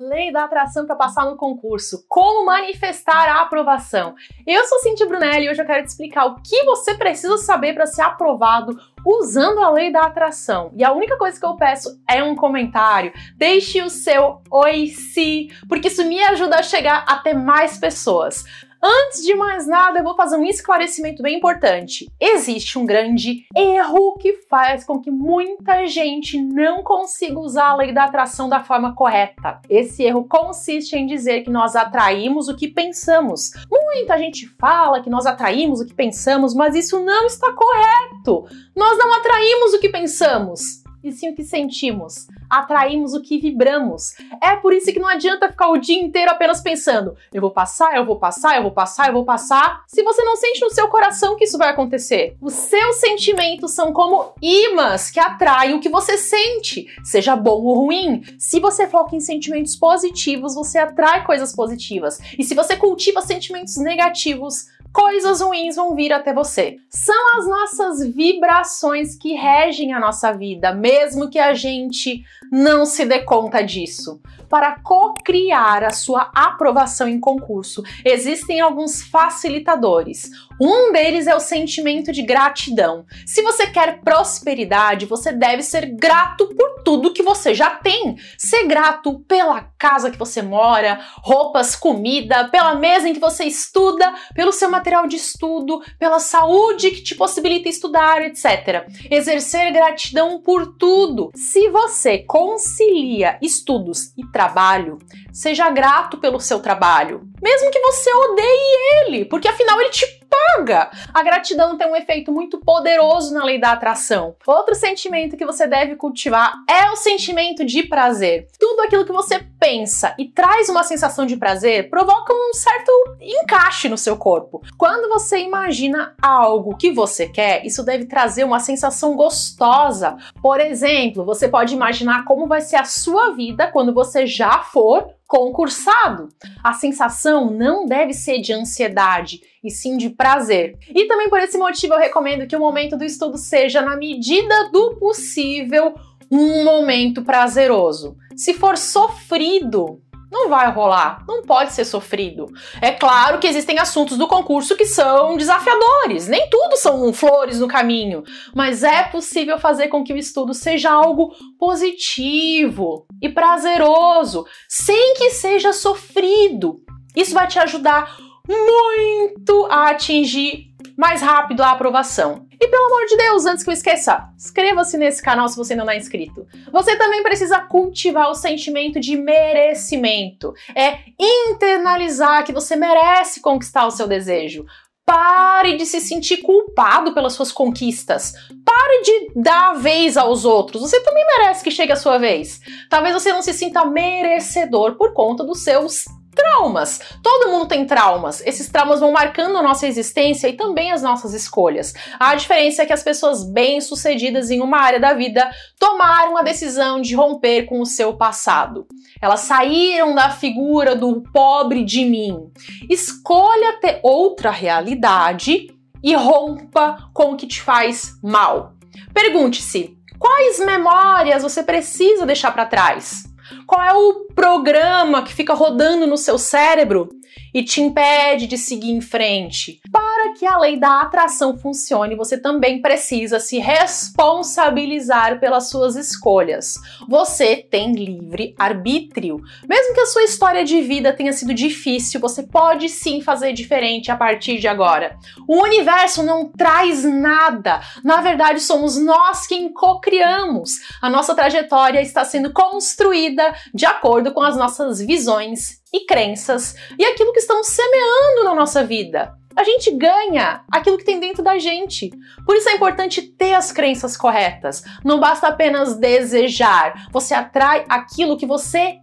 Lei da atração para passar no concurso. Como manifestar a aprovação? Eu sou Cintia Brunelli e hoje eu quero te explicar o que você precisa saber para ser aprovado usando a lei da atração. E a única coisa que eu peço é um comentário. Deixe o seu oi sim, porque isso me ajuda a chegar até mais pessoas. Antes de mais nada, eu vou fazer um esclarecimento bem importante. Existe um grande erro que faz com que muita gente não consiga usar a lei da atração da forma correta. Esse erro consiste em dizer que nós atraímos o que pensamos. Muita gente fala que nós atraímos o que pensamos, mas isso não está correto. Nós não atraímos o que pensamos e sim o que sentimos. Atraímos o que vibramos. É por isso que não adianta ficar o dia inteiro apenas pensando: eu vou passar, eu vou passar, eu vou passar, eu vou passar. Se você não sente no seu coração que isso vai acontecer, os seus sentimentos são como imãs que atraem o que você sente, seja bom ou ruim. Se você foca em sentimentos positivos, você atrai coisas positivas. E se você cultiva sentimentos negativos, coisas ruins vão vir até você. São as nossas vibrações que regem a nossa vida, mesmo que a gente não se dê conta disso. Para co-criar a sua aprovação em concurso, existem alguns facilitadores. Um deles é o sentimento de gratidão. Se você quer prosperidade, você deve ser grato por tudo que você já tem. Ser grato pela casa que você mora, roupas, comida, pela mesa em que você estuda, pelo seu material de estudo, pela saúde que te possibilita estudar, etc. Exercer gratidão por tudo. Se você concilia estudos e trabalho, seja grato pelo seu trabalho, mesmo que você odeie ele, porque afinal ele te paga. A gratidão tem um efeito muito poderoso na lei da atração. Outro sentimento que você deve cultivar é o sentimento de prazer. Tudo aquilo que você pensa e traz uma sensação de prazer provoca um certo encaixe no seu corpo. Quando você imagina algo que você quer, isso deve trazer uma sensação gostosa. Por exemplo, você pode imaginar como vai ser a sua vida quando você já for concursado. A sensação não deve ser de ansiedade, e sim de prazer. E também por esse motivo eu recomendo que o momento do estudo seja, na medida do possível, um momento prazeroso. Se for sofrido, não vai rolar, não pode ser sofrido. É claro que existem assuntos do concurso que são desafiadores, nem tudo são flores no caminho, mas é possível fazer com que o estudo seja algo positivo e prazeroso, sem que seja sofrido. Isso vai te ajudar muito a atingir mais rápido a aprovação. E pelo amor de Deus, antes que eu esqueça, inscreva-se nesse canal se você ainda não é inscrito. Você também precisa cultivar o sentimento de merecimento. É internalizar que você merece conquistar o seu desejo. Pare de se sentir culpado pelas suas conquistas. Pare de dar a vez aos outros. Você também merece que chegue a sua vez. Talvez você não se sinta merecedor por conta dos seus traumas. Todo mundo tem traumas. Esses traumas vão marcando a nossa existência e também as nossas escolhas. A diferença é que as pessoas bem-sucedidas em uma área da vida tomaram a decisão de romper com o seu passado. Elas saíram da figura do pobre de mim. Escolha ter outra realidade e rompa com o que te faz mal. Pergunte-se: quais memórias você precisa deixar para trás? Qual é o programa que fica rodando no seu cérebro e te impede de seguir em frente. Para que a lei da atração funcione, você também precisa se responsabilizar pelas suas escolhas. Você tem livre arbítrio. Mesmo que a sua história de vida tenha sido difícil, você pode sim fazer diferente a partir de agora. O universo não traz nada. Na verdade, somos nós quem co-criamos. A nossa trajetória está sendo construída de acordo com as nossas visões e crenças e aquilo que estamos semeando na nossa vida. A gente ganha aquilo que tem dentro da gente. Por isso é importante ter as crenças corretas. Não basta apenas desejar. Você atrai aquilo que você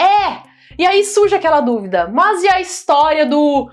é. E aí surge aquela dúvida: mas e a história do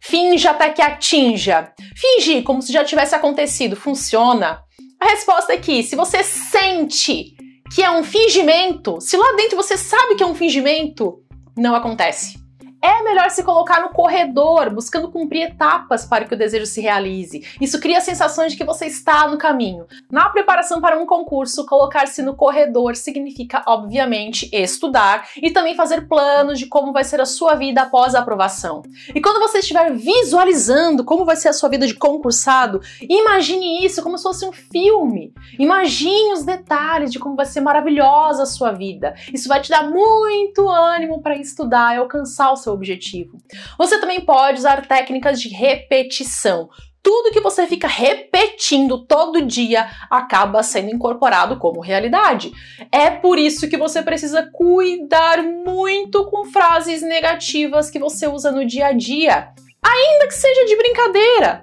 finja até que atinja? Fingir como se já tivesse acontecido funciona? A resposta é que se você sente que é um fingimento, se lá dentro você sabe que é um fingimento, não acontece é melhor se colocar no corredor, buscando cumprir etapas para que o desejo se realize. Isso cria a sensação de que você está no caminho. Na preparação para um concurso, colocar-se no corredor significa, obviamente, estudar e também fazer planos de como vai ser a sua vida após a aprovação. E quando você estiver visualizando como vai ser a sua vida de concursado, imagine isso como se fosse um filme. Imagine os detalhes de como vai ser maravilhosa a sua vida. Isso vai te dar muito ânimo para estudar e alcançar o seu objetivo. Você também pode usar técnicas de repetição. Tudo que você fica repetindo todo dia acaba sendo incorporado como realidade. É por isso que você precisa cuidar muito com frases negativas que você usa no dia a dia, ainda que seja de brincadeira.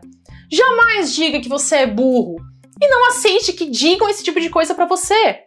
Jamais diga que você é burro e não aceite que digam esse tipo de coisa para você.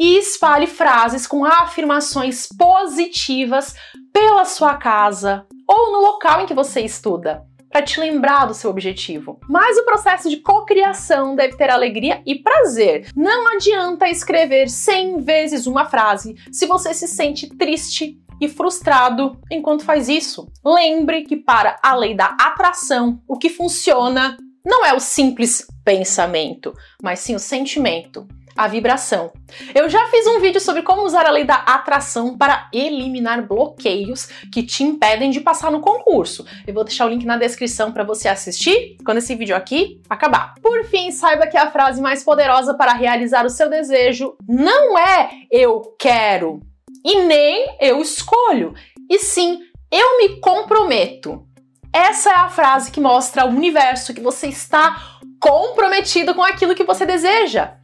E espalhe frases com afirmações positivas pela sua casa ou no local em que você estuda para te lembrar do seu objetivo. Mas o processo de cocriação deve ter alegria e prazer. Não adianta escrever 100 vezes uma frase se você se sente triste e frustrado enquanto faz isso. Lembre que para a lei da atração, o que funciona não é o simples pensamento, mas sim o sentimento, a vibração. Eu já fiz um vídeo sobre como usar a lei da atração para eliminar bloqueios que te impedem de passar no concurso. Eu vou deixar o link na descrição para você assistir quando esse vídeo aqui acabar. Por fim, saiba que a frase mais poderosa para realizar o seu desejo não é eu quero e nem eu escolho, e sim eu me comprometo. Essa é a frase que mostra ao universo que você está comprometido com aquilo que você deseja.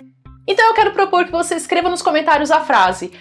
Então eu quero propor que você escreva nos comentários a frase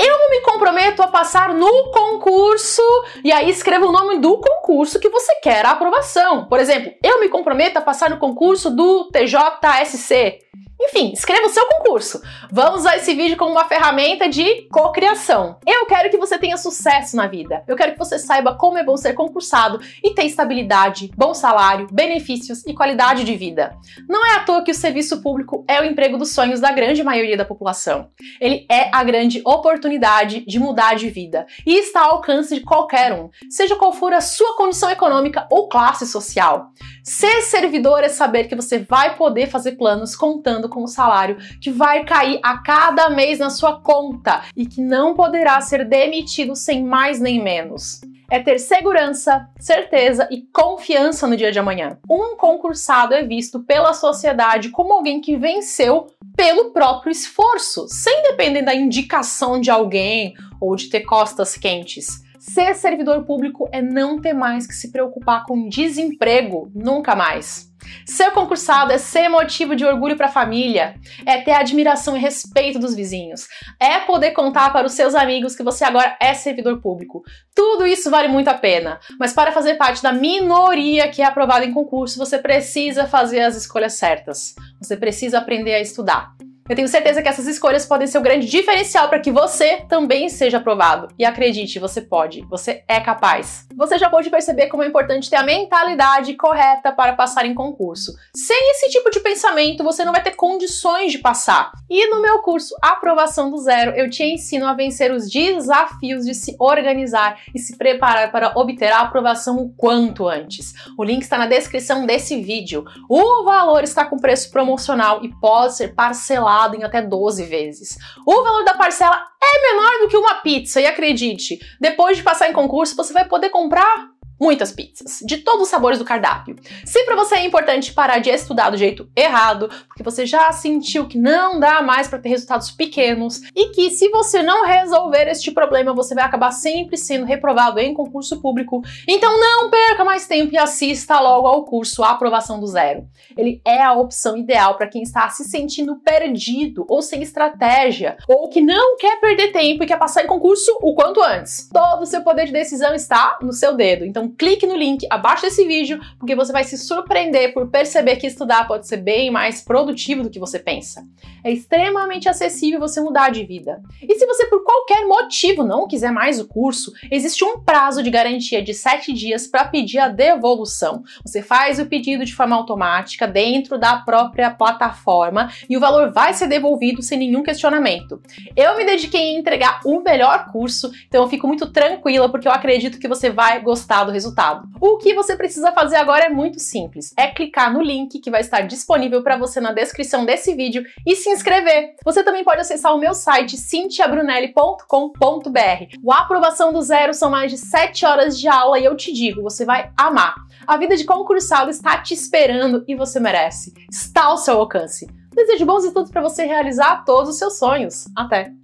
eu me comprometo a passar no concurso e aí escreva o nome do concurso que você quer a aprovação. Por exemplo, eu me comprometo a passar no concurso do TJSC. Enfim, escreva o seu concurso. Vamos usar esse vídeo como uma ferramenta de cocriação. Eu quero que você tenha sucesso na vida. Eu quero que você saiba como é bom ser concursado e ter estabilidade, bom salário, benefícios e qualidade de vida. Não é à toa que o serviço público é o emprego dos sonhos da grande maioria da população. Ele é a grande oportunidade de mudar de vida e está ao alcance de qualquer um, seja qual for a sua condição econômica ou classe social. Ser servidor é saber que você vai poder fazer planos contando com o salário que vai cair a cada mês na sua conta e que não poderá ser demitido sem mais nem menos é ter segurança, certeza e confiança no dia de amanhã. Um concursado é visto pela sociedade como alguém que venceu pelo próprio esforço, sem depender da indicação de alguém ou de ter costas quentes. Ser servidor público é não ter mais que se preocupar com desemprego, nunca mais. Ser concursado é ser motivo de orgulho para a família, é ter admiração e respeito dos vizinhos, é poder contar para os seus amigos que você agora é servidor público. Tudo isso vale muito a pena, mas para fazer parte da minoria que é aprovada em concurso, você precisa fazer as escolhas certas. Você precisa aprender a estudar. Eu tenho certeza que essas escolhas podem ser o um grande diferencial para que você também seja aprovado. E acredite, você pode, você é capaz. Você já pode perceber como é importante ter a mentalidade correta para passar em concurso. Sem esse tipo de pensamento, você não vai ter condições de passar. E no meu curso Aprovação do Zero, eu te ensino a vencer os desafios de se organizar e se preparar para obter a aprovação o quanto antes. O link está na descrição desse vídeo. O valor está com preço promocional e pode ser parcelado parcelado em até 12 vezes. O valor da parcela é menor do que uma pizza, e acredite, depois de passar em concurso, você vai poder comprar muitas pizzas, de todos os sabores do cardápio. Se para você é importante parar de estudar do jeito errado, porque você já sentiu que não dá mais para ter resultados pequenos e que se você não resolver este problema, você vai acabar sempre sendo reprovado em concurso público, então não perca mais tempo e assista logo ao curso A Aprovação do Zero. Ele é a opção ideal para quem está se sentindo perdido ou sem estratégia, ou que não quer perder tempo e quer passar em concurso o quanto antes. Todo o seu poder de decisão está no seu dedo, então clique no link abaixo desse vídeo, porque você vai se surpreender por perceber que estudar pode ser bem mais produtivo do que você pensa. É extremamente acessível você mudar de vida. E se você, por qualquer motivo, não quiser mais o curso, existe um prazo de garantia de 7 dias para pedir a devolução. Você faz o pedido de forma automática dentro da própria plataforma e o valor vai ser devolvido sem nenhum questionamento. Eu me dediquei a entregar o melhor curso, então eu fico muito tranquila porque eu acredito que você vai gostar do o resultado. O que você precisa fazer agora é muito simples. É clicar no link que vai estar disponível para você na descrição desse vídeo e se inscrever. Você também pode acessar o meu site cintiabrunelli.com.br. O Aprovação do Zero são mais de 7 horas de aula e eu te digo, você vai amar. A vida de concursado está te esperando e você merece. Está ao seu alcance. Desejo bons estudos para você realizar todos os seus sonhos. Até!